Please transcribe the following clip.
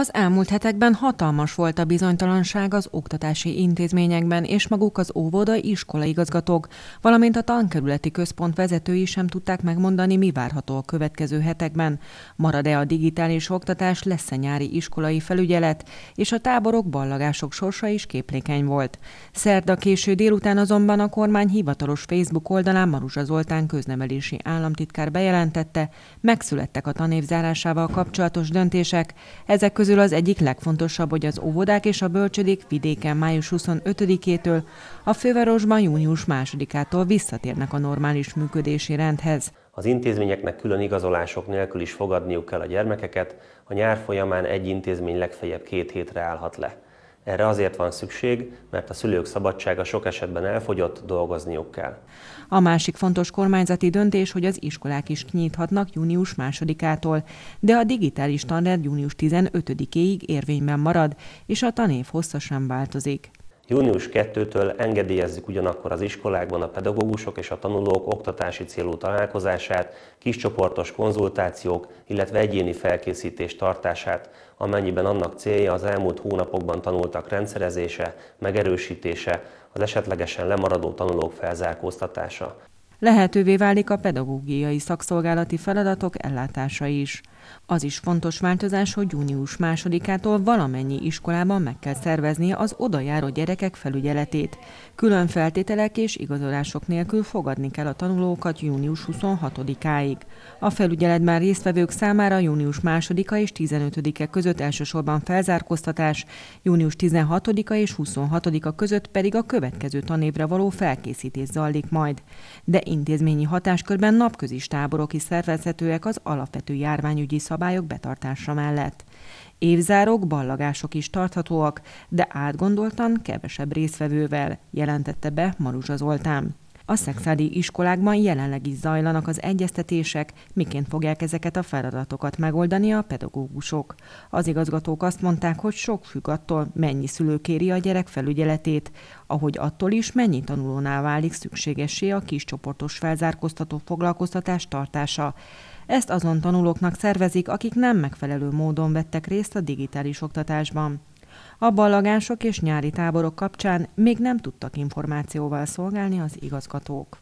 Az elmúlt hetekben hatalmas volt a bizonytalanság az oktatási intézményekben, és maguk az óvodai iskolaigazgatók, valamint a tankerületi központ vezetői sem tudták megmondani, mi várható a következő hetekben. Marad-e a digitális oktatás, lesz-e nyári iskolai felügyelet, és a táborok ballagások sorsa is képlékeny volt. Szerda késő délután azonban a kormány hivatalos Facebook oldalán Maruzsa Zoltán köznevelési államtitkár bejelentette, megszülettek a tanév zárásával kapcsolatos döntések, ezek között közül az egyik legfontosabb, hogy az óvodák és a bölcsödék vidéken május 25-től, a fővárosban június 2 től visszatérnek a normális működési rendhez. Az intézményeknek külön igazolások nélkül is fogadniuk kell a gyermekeket, a nyár folyamán egy intézmény legfeljebb két hétre állhat le. Erre azért van szükség, mert a szülők szabadsága sok esetben elfogyott, dolgozniuk kell. A másik fontos kormányzati döntés, hogy az iskolák is kinyithatnak június 2-ától, de a digitális tanrend június 15-éig érvényben marad, és a tanév hossza sem változik. Június 2-től engedélyezzük ugyanakkor az iskolákban a pedagógusok és a tanulók oktatási célú találkozását, kiscsoportos konzultációk, illetve egyéni felkészítés tartását, amennyiben annak célja az elmúlt hónapokban tanultak rendszerezése, megerősítése, az esetlegesen lemaradó tanulók felzárkóztatása. Lehetővé válik a pedagógiai szakszolgálati feladatok ellátása is. Az is fontos változás, hogy június másodikától valamennyi iskolában meg kell szerveznie az odajáró gyerekek felügyeletét. Külön feltételek és igazolások nélkül fogadni kell a tanulókat június 26-áig. A felügyeletben résztvevők számára június 2-a és 15-e között elsősorban felzárkóztatás, június 16-a és 26-a között pedig a következő tanévre való felkészítés zajlik majd. De intézményi hatáskörben napközis táborok is szervezhetőek az alapvető járványügyi egészségügyi szabályok betartása mellett. Évzárok, ballagások is tarthatóak, de átgondoltan kevesebb részvevővel, jelentette be Maruzsa Zoltán. A szexádi iskolákban jelenleg is zajlanak az egyeztetések, miként fogják ezeket a feladatokat megoldani a pedagógusok. Az igazgatók azt mondták, hogy sok függ attól, mennyi szülő kéri a gyerek felügyeletét, ahogy attól is mennyi tanulónál válik szükségessé a kiscsoportos felzárkóztató foglalkoztatás tartása. Ezt azon tanulóknak szervezik, akik nem megfelelő módon vettek részt a digitális oktatásban. A ballagások és nyári táborok kapcsán még nem tudtak információval szolgálni az igazgatók.